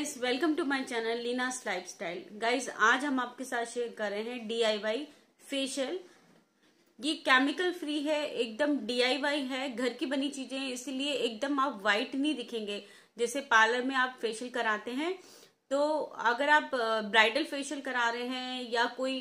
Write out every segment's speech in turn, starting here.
Guys welcome to my channel Leena's style guys आज हम आपके साथ शेयर कर रहे हैं डीआईवाई फेशियल ये केमिकल फ्री है एकदम डीआईवाई है घर की बनी चीजें इसीलिए एकदम आप व्हाइट नहीं दिखेंगे जैसे पार्लर में आप फेशियल कराते हैं तो अगर आप ब्राइडल फेशियल करा रहे हैं या कोई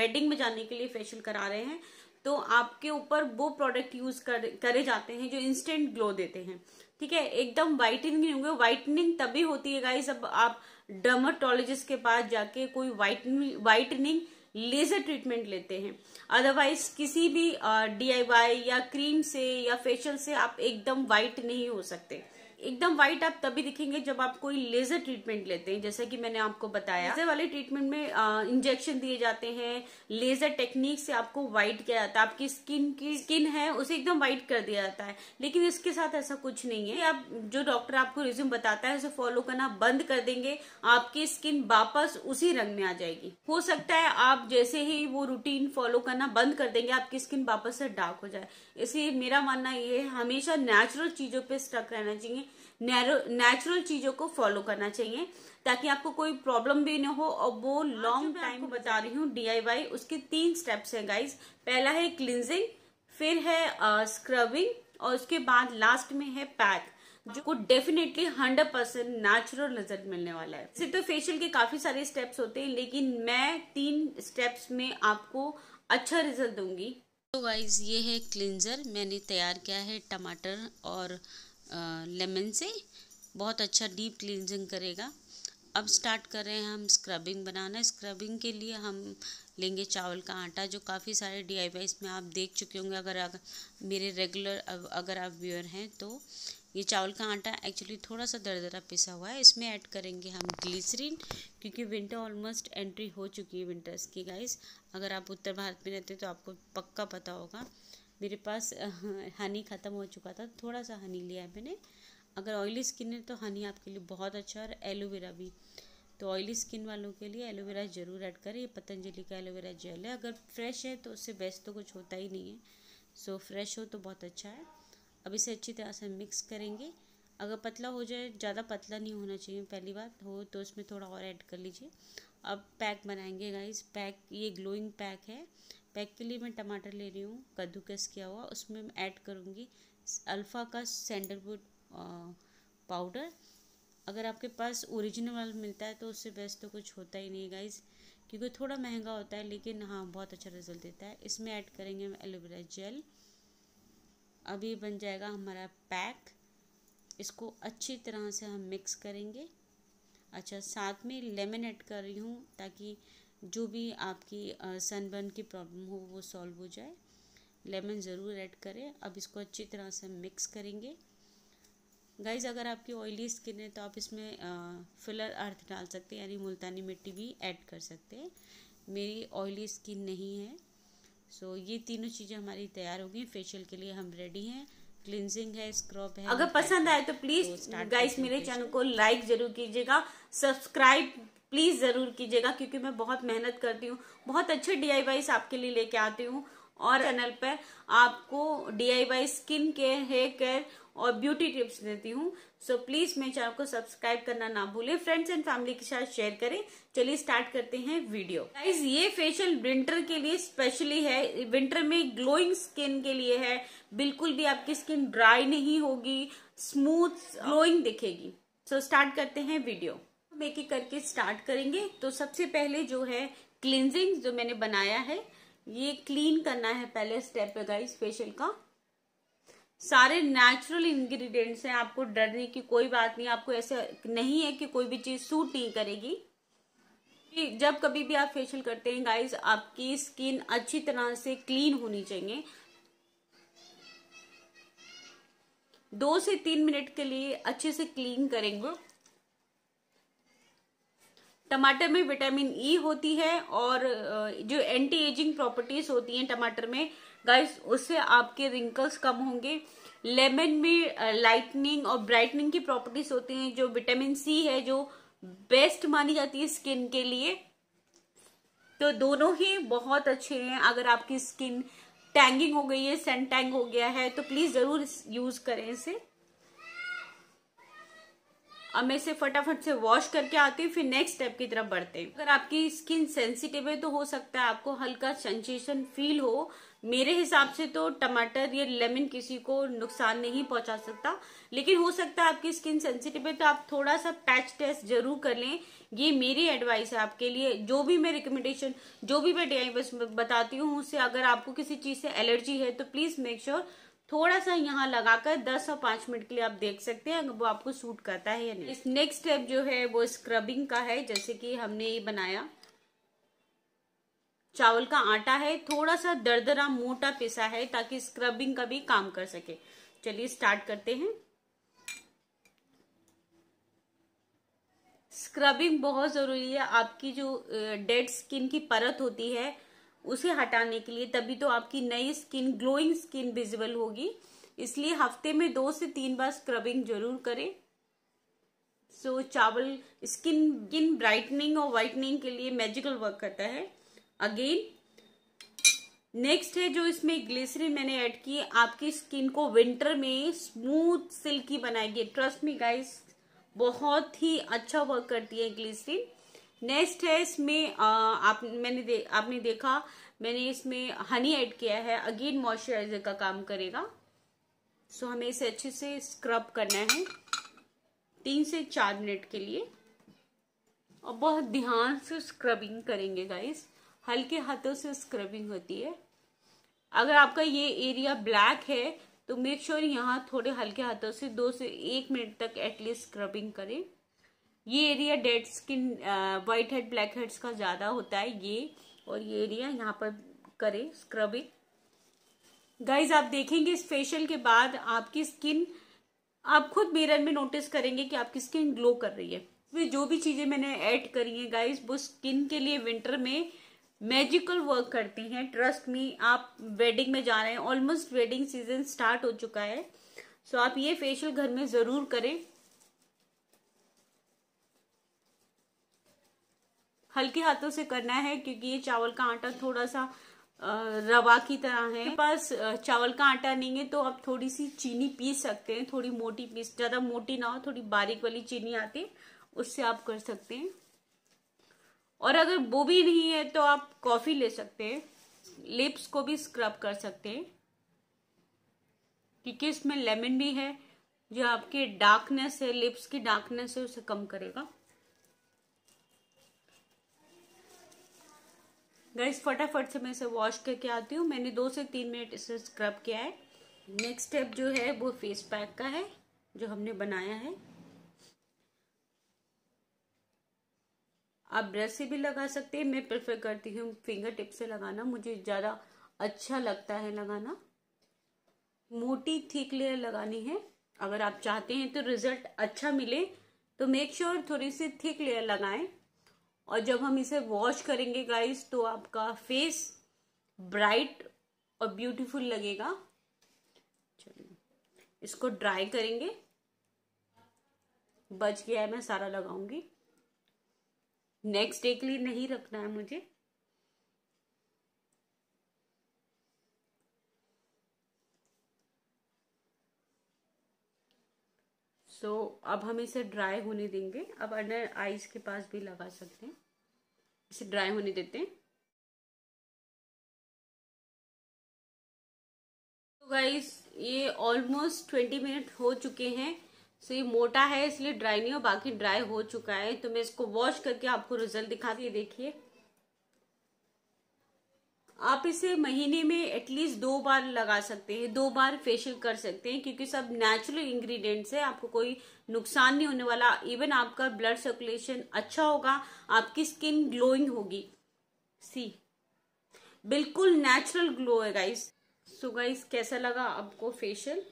वेडिंग में जाने के लिए फेशियल करा रहे हैं तो आपके ऊपर वो प्रोडक्ट यूज कर, करे जाते हैं जो इंस्टेंट ग्लो देते हैं ठीक है एकदम व्हाइटनिंग नहीं होंगे व्हाइटनिंग तभी होती है गाइस अब आप डर्माटोलॉजिस्ट के पास जाके कोई व्हाइटनिंग व्हाइटनिंग लेजर ट्रीटमेंट लेते हैं अदरवाइज किसी भी डी uh, या क्रीम से या फेशियल से आप एकदम व्हाइट नहीं हो सकते एकदम व्हाइट आप तभी दिखेंगे जब आप कोई लेजर ट्रीटमेंट लेते हैं जैसा कि मैंने आपको बताया लेजर वाले ट्रीटमेंट में इंजेक्शन दिए जाते हैं लेजर टेक्निक से आपको व्हाइट किया जाता है आपकी स्किन की स्किन है उसे एकदम व्हाइट कर दिया जाता है लेकिन इसके साथ ऐसा कुछ नहीं है आप जो डॉक्टर आपको रिज्यूम बताता है उसे फॉलो करना बंद कर देंगे आपकी स्किन वापस उसी रंग में आ जाएगी हो सकता है आप जैसे ही वो रूटीन फॉलो करना बंद कर देंगे आपकी स्किन वापस से डार्क हो जाए इसलिए मेरा मानना ये है हमेशा नेचुरल चीजों पर स्टक रहना चाहिए नेचुरल चीजों को फॉलो करना चाहिए ताकि आपको कोई प्रॉब्लम भी ना हो और वो लॉन्ग हाँ, टाइम बता रही हूँ डीआईवाई उसके तीन स्टेप्स हैं गाइस पहला है क्लिनजिंग फिर है स्क्रबिंग और उसके बाद लास्ट में है पैक जो को definitely hundred percent natural result मिलने वाला है सिर्फ तो फेशियल के काफी सारे स्टेप्स होते हैं लेकिन मैं तीन स्टेप्स में आपको अच्छा रिजल्ट दूंगी तो वाइज ये है क्लिनजर मैंने तैयार किया है टमाटर और लेमन से बहुत अच्छा डीप क्लिनजिंग करेगा अब स्टार्ट कर रहे हैं हम स्क्रबिंग बनाना स्क्रबिंग के लिए हम लेंगे चावल का आटा जो काफ़ी सारे डी आई वाई में आप देख चुके होंगे अगर अगर मेरे रेगुलर अगर आप व्यूअर हैं तो ये चावल का आटा एक्चुअली थोड़ा सा दरदरा पिसा हुआ है इसमें ऐड करेंगे हम ग्लिसरीन क्योंकि विंटर ऑलमोस्ट एंट्री हो चुकी है विंटर्स की गाइस अगर आप उत्तर भारत में रहते हैं तो आपको पक्का पता होगा मेरे पास हनी हाँ, ख़त्म हो चुका था थोड़ा सा हनी लिया है मैंने अगर ऑयली स्किन है तो हनी आपके लिए बहुत अच्छा और एलोवेरा भी तो ऑयली स्किन वालों के लिए एलोवेरा ज़रूर ऐड करें ये पतंजलि का एलोवेरा जेल है अगर फ्रेश है तो उससे बेस्ट तो कुछ होता ही नहीं है सो फ्रेश हो तो बहुत अच्छा है अब इसे अच्छी तरह से मिक्स करेंगे अगर पतला हो जाए ज़्यादा पतला नहीं होना चाहिए पहली बात हो तो उसमें थोड़ा और ऐड कर लीजिए अब पैक बनाएंगे गाइस पैक ये ग्लोइंग पैक है पैक के लिए मैं टमाटर ले रही हूँ कद्दूकस किया हुआ उसमें मैं ऐड करूँगी अल्फ़ा का सैंडलवुड पाउडर अगर आपके पास ओरिजिनल मिलता है तो उससे बेस्ट तो कुछ होता ही नहीं गाइज़ क्योंकि थोड़ा महंगा होता है लेकिन हाँ बहुत अच्छा रिजल्ट देता है इसमें ऐड करेंगे हम एलोवेरा जेल अभी बन जाएगा हमारा पैक इसको अच्छी तरह से हम मिक्स करेंगे अच्छा साथ में लेमन ऐड कर रही हूँ ताकि जो भी आपकी सनबर्न की प्रॉब्लम हो वो सॉल्व हो जाए लेमन ज़रूर ऐड करें अब इसको अच्छी तरह से मिक्स करेंगे गाइज़ अगर आपकी ऑयली स्किन है तो आप इसमें फिलर अर्थ डाल सकते हैं यानी मुल्तानी मिट्टी भी ऐड कर सकते हैं मेरी ऑयली स्किन नहीं है सो ये तीनों चीज़ें हमारी तैयार हो गई फेशियल के लिए हम रेडी हैं क्लिनजिंग है स्क्रब है अगर पसंद आए तो प्लीज़ गाइज़ गाइस मेरे चैनल को लाइक ज़रूर कीजिएगा सब्सक्राइब प्लीज़ ज़रूर कीजिएगा क्योंकि मैं बहुत मेहनत करती हूँ बहुत अच्छे डी आपके लिए लेके आती हूँ और चैनल पर आपको the skin care hair care और ब्यूटी टिप्स देती हूँ सो प्लीज़ मेरे चैनल को सब्सक्राइब करना ना भूलें फ्रेंड्स एंड फैमिली के साथ शेयर करें चलिए स्टार्ट करते हैं वीडियो गाइज ये फेशियल विंटर के लिए स्पेशली है विंटर में ग्लोइंग स्किन के लिए है बिल्कुल भी आपकी स्किन ड्राई नहीं होगी स्मूथ ग्लोइंग दिखेगी सो so, स्टार्ट करते हैं वीडियो एक एक करके स्टार्ट करेंगे तो सबसे पहले जो है क्लिनजिंग जो मैंने बनाया है ये क्लीन करना है पहले स्टेप है गाइस फेशियल का सारे नेचुरल इंग्रेडिएंट्स हैं आपको डरने की कोई बात नहीं आपको ऐसे नहीं है कि कोई भी चीज़ सूट नहीं करेगी जब कभी भी आप फेशियल करते हैं गाइस आपकी स्किन अच्छी तरह से क्लीन होनी चाहिए दो से तीन मिनट के लिए अच्छे से क्लीन करेंगे टमाटर में विटामिन ई e होती है और जो एंटी एजिंग प्रॉपर्टीज होती हैं टमाटर में गाइस उससे आपके रिंकल्स कम होंगे लेमन में लाइटनिंग और ब्राइटनिंग की प्रॉपर्टीज होती हैं जो विटामिन सी है जो बेस्ट मानी जाती है स्किन के लिए तो दोनों ही बहुत अच्छे हैं अगर आपकी स्किन टैंगिंग हो गई है सन टैंग हो गया है तो प्लीज जरूर यूज करें इसे अब मैं इसे फटाफट से वॉश करके आती हूँ फिर नेक्स्ट स्टेप की तरफ बढ़ते हैं अगर आपकी स्किन सेंसिटिव है तो हो सकता है आपको हल्का सेंसेशन फील हो मेरे हिसाब से तो टमाटर या लेमन किसी को नुकसान नहीं पहुंचा सकता लेकिन हो सकता है आपकी स्किन सेंसिटिव है तो आप थोड़ा सा पैच टेस्ट जरूर कर लें ये मेरी एडवाइस है आपके लिए जो भी मैं रिकमेंडेशन जो भी मैं डी बताती हूँ उससे अगर आपको किसी चीज़ से एलर्जी है तो प्लीज़ मेक श्योर थोड़ा सा यहाँ लगाकर 10 और 5 मिनट के लिए आप देख सकते हैं अगर वो आपको सूट करता है या नहीं इस नेक्स्ट स्टेप जो है वो स्क्रबिंग का है जैसे कि हमने ये बनाया चावल का आटा है थोड़ा सा दरदरा मोटा पिसा है ताकि स्क्रबिंग का भी काम कर सके चलिए स्टार्ट करते हैं स्क्रबिंग बहुत ज़रूरी है आपकी जो डेड स्किन की परत होती है उसे हटाने के लिए तभी तो आपकी नई स्किन ग्लोइंग स्किन विजिबल होगी इसलिए हफ्ते में दो से तीन बार स्क्रबिंग जरूर करें सो so, चावल स्किन स्किन ब्राइटनिंग और वाइटनिंग के लिए मैजिकल वर्क करता है अगेन नेक्स्ट है जो इसमें ग्लिसरीन मैंने ऐड की आपकी स्किन को विंटर में स्मूथ सिल्की बनाएगी ट्रस्ट मी गाइस बहुत ही अच्छा वर्क करती है ग्लिसरीन नेक्स्ट है इसमें आप मैंने दे, आपने देखा मैंने इसमें हनी ऐड किया है अगेन मॉइस्चराइजर का काम करेगा सो हमें इसे अच्छे से स्क्रब करना है तीन से चार मिनट के लिए और बहुत ध्यान से स्क्रबिंग करेंगे गाइस हल्के हाथों से स्क्रबिंग होती है अगर आपका ये एरिया ब्लैक है तो मेक श्योर यहाँ थोड़े हल्के हाथों से दो से एक मिनट तक एटलीस्ट स्क्रबिंग करें ये area dead skin whitehead blackheads का ज़्यादा होता है ये और ये एरिया यहाँ पर करें स्क्रबिंग गाइज आप देखेंगे इस फेशियल के बाद आपकी स्किन आप खुद मिरर में नोटिस करेंगे कि आपकी स्किन ग्लो कर रही है इसमें तो जो भी चीज़ें मैंने ऐड करी हैं गाइज वो स्किन के लिए विंटर में मैजिकल वर्क करती हैं ट्रस्ट मी आप वेडिंग में जा रहे हैं ऑलमोस्ट वेडिंग सीजन स्टार्ट हो चुका है सो आप ये फेशियल घर में ज़रूर करें हल्के हाथों से करना है क्योंकि ये चावल का आटा थोड़ा सा रवा की तरह है पास चावल का आटा नहीं है तो आप थोड़ी सी चीनी पीस सकते हैं थोड़ी मोटी पीस ज़्यादा मोटी ना हो थोड़ी बारीक वाली चीनी आती उससे आप कर सकते हैं और अगर वो भी नहीं है तो आप कॉफ़ी ले सकते हैं लिप्स को भी स्क्रब कर सकते हैं क्योंकि इसमें लेमन भी है जो आपके डार्कनेस है लिप्स की डार्कनेस है उसे कम करेगा गाइस फटाफट से मैं इसे वॉश करके आती हूँ मैंने दो से तीन मिनट इसे स्क्रब किया है नेक्स्ट स्टेप जो है वो फेस पैक का है जो हमने बनाया है आप ब्रश से भी लगा सकते हैं मैं प्रेफर करती हूँ फिंगर टिप से लगाना मुझे ज़्यादा अच्छा लगता है लगाना मोटी थिक लेयर लगानी है अगर आप चाहते हैं तो रिजल्ट अच्छा मिले तो मेक श्योर sure थोड़ी सी थिक लेयर लगाएं और जब हम इसे वॉश करेंगे गाइस तो आपका फेस ब्राइट और ब्यूटीफुल लगेगा चलिए इसको ड्राई करेंगे बच गया है मैं सारा लगाऊंगी नेक्स्ट डे के लिए नहीं रखना है मुझे सो so, अब हम इसे ड्राई होने देंगे अब अंडर आइज के पास भी लगा सकते हैं इसे ड्राई होने देते हैं तो गाइस ये ऑलमोस्ट ट्वेंटी मिनट हो चुके हैं सो so, ये मोटा है इसलिए ड्राई नहीं हो बाकी ड्राई हो चुका है तो मैं इसको वॉश करके आपको रिजल्ट दिखाती देखिए आप इसे महीने में एटलीस्ट दो बार लगा सकते हैं दो बार फेशियल कर सकते हैं क्योंकि सब नेचुरल इंग्रेडिएंट्स है आपको कोई नुकसान नहीं होने वाला इवन आपका ब्लड सर्कुलेशन अच्छा होगा आपकी स्किन ग्लोइंग होगी सी बिल्कुल नेचुरल ग्लो है गाइस सो गाइस कैसा लगा आपको फेशियल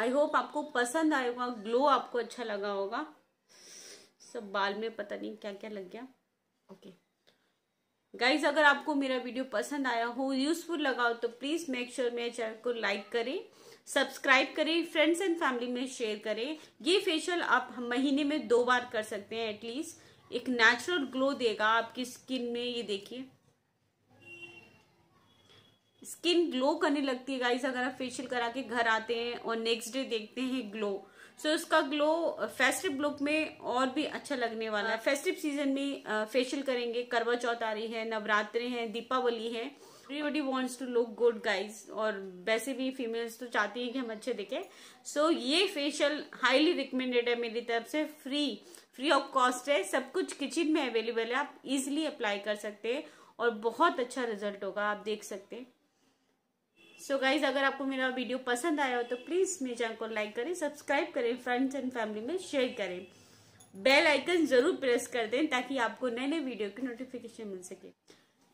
आई होप आपको पसंद आएगा ग्लो आपको अच्छा लगा होगा सब बाल में पता नहीं क्या क्या लग गया ओके okay. गाइज अगर आपको मेरा वीडियो पसंद आया हो यूजफुल लगा हो तो प्लीज मेक श्योर मेरे चैनल को लाइक करें सब्सक्राइब करें फ्रेंड्स एंड फैमिली में शेयर करें ये फेशियल आप महीने में दो बार कर सकते हैं एटलीस्ट एक नेचुरल ग्लो देगा आपकी स्किन में ये देखिए स्किन ग्लो करने लगती है गाइस अगर आप फेशियल करा के घर आते हैं और नेक्स्ट डे देखते हैं ग्लो सो so, इसका ग्लो फेस्टिव लुक में और भी अच्छा लगने वाला है फेस्टिव हाँ। सीजन में फेशियल करेंगे करवा चौथ आ रही है नवरात्रे हैं दीपावली है everybody wants to look good guys और वैसे भी फीमेल्स तो चाहती हैं कि हम अच्छे दिखे सो so, ये फेशियल हाईली रिकमेंडेड है मेरी तरफ से फ्री फ्री ऑफ कॉस्ट है सब कुछ किचन में अवेलेबल है आप इजिली अप्लाई कर सकते हैं और बहुत अच्छा रिजल्ट होगा आप देख सकते हैं सो गाइज अगर आपको मेरा वीडियो पसंद आया हो तो प्लीज मेरे चैनल को लाइक करें सब्सक्राइब करें फ्रेंड्स एंड फैमिली में शेयर करें बेल आइकन जरूर प्रेस कर दें ताकि आपको नए नए वीडियो की नोटिफिकेशन मिल सके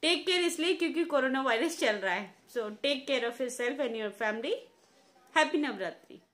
टेक केयर इसलिए क्योंकि कोरोना वायरस चल रहा है so take care of yourself and your family happy Navratri